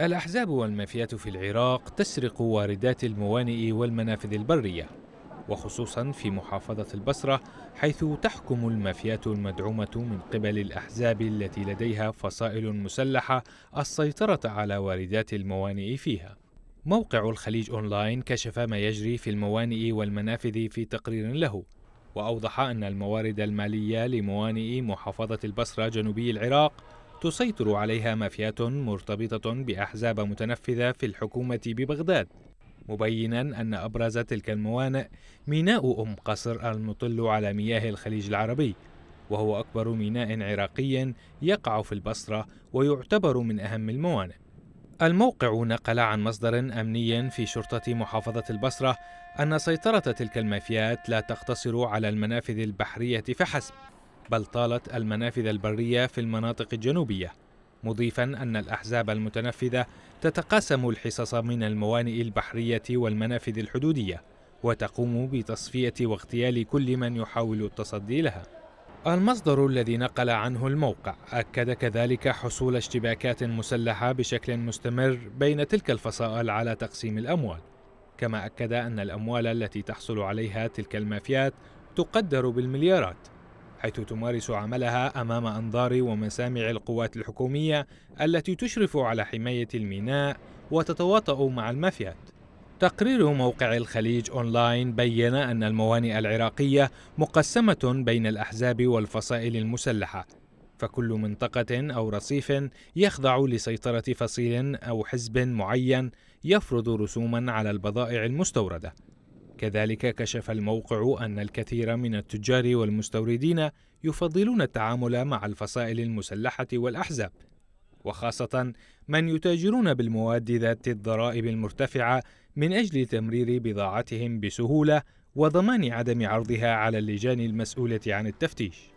الأحزاب والمافيات في العراق تسرق واردات الموانئ والمنافذ البرية وخصوصا في محافظة البصرة حيث تحكم المافيات المدعومة من قبل الأحزاب التي لديها فصائل مسلحة السيطرة على واردات الموانئ فيها موقع الخليج أونلاين كشف ما يجري في الموانئ والمنافذ في تقرير له وأوضح أن الموارد المالية لموانئ محافظة البصرة جنوبي العراق تسيطر عليها مافيات مرتبطة بأحزاب متنفذة في الحكومة ببغداد مبينا أن أبرز تلك الموانئ ميناء أم قصر المطل على مياه الخليج العربي وهو أكبر ميناء عراقي يقع في البصرة ويعتبر من أهم الموانئ الموقع نقل عن مصدر أمني في شرطة محافظة البصرة أن سيطرة تلك المافيات لا تقتصر على المنافذ البحرية فحسب بل طالت المنافذ البرية في المناطق الجنوبية مضيفا أن الأحزاب المتنفذة تتقاسم الحصص من الموانئ البحرية والمنافذ الحدودية وتقوم بتصفية واغتيال كل من يحاول التصدي لها المصدر الذي نقل عنه الموقع أكد كذلك حصول اشتباكات مسلحة بشكل مستمر بين تلك الفصائل على تقسيم الأموال كما أكد أن الأموال التي تحصل عليها تلك المافيات تقدر بالمليارات حيث تمارس عملها أمام أنظار ومسامع القوات الحكومية التي تشرف على حماية الميناء وتتواطأ مع المافيات تقرير موقع الخليج أونلاين بين أن الموانئ العراقية مقسمة بين الأحزاب والفصائل المسلحة فكل منطقة أو رصيف يخضع لسيطرة فصيل أو حزب معين يفرض رسوما على البضائع المستوردة كذلك كشف الموقع أن الكثير من التجار والمستوردين يفضلون التعامل مع الفصائل المسلحة والأحزاب وخاصة من يتاجرون بالمواد ذات الضرائب المرتفعة من أجل تمرير بضاعتهم بسهولة وضمان عدم عرضها على اللجان المسؤولة عن التفتيش